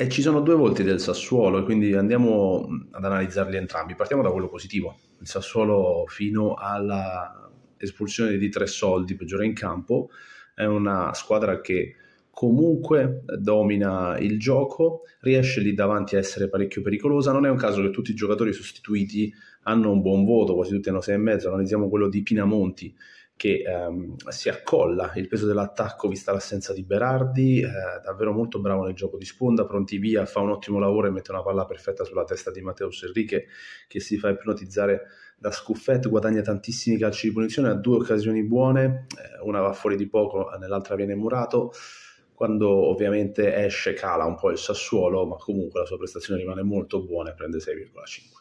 E ci sono due volti del Sassuolo, quindi andiamo ad analizzarli entrambi. Partiamo da quello positivo. Il Sassuolo fino alla espulsione di tre soldi peggiore in campo è una squadra che comunque domina il gioco, riesce lì davanti a essere parecchio pericolosa. Non è un caso che tutti i giocatori sostituiti hanno un buon voto, quasi tutti hanno e mezzo. Analizziamo quello di Pinamonti che ehm, si accolla il peso dell'attacco vista l'assenza di Berardi, eh, davvero molto bravo nel gioco di sponda, pronti via, fa un ottimo lavoro e mette una palla perfetta sulla testa di Matteo Serriche che si fa ipnotizzare da Scuffet, guadagna tantissimi calci di punizione, ha due occasioni buone, eh, una va fuori di poco, nell'altra viene murato quando ovviamente esce cala un po' il Sassuolo, ma comunque la sua prestazione rimane molto buona e prende 6,5.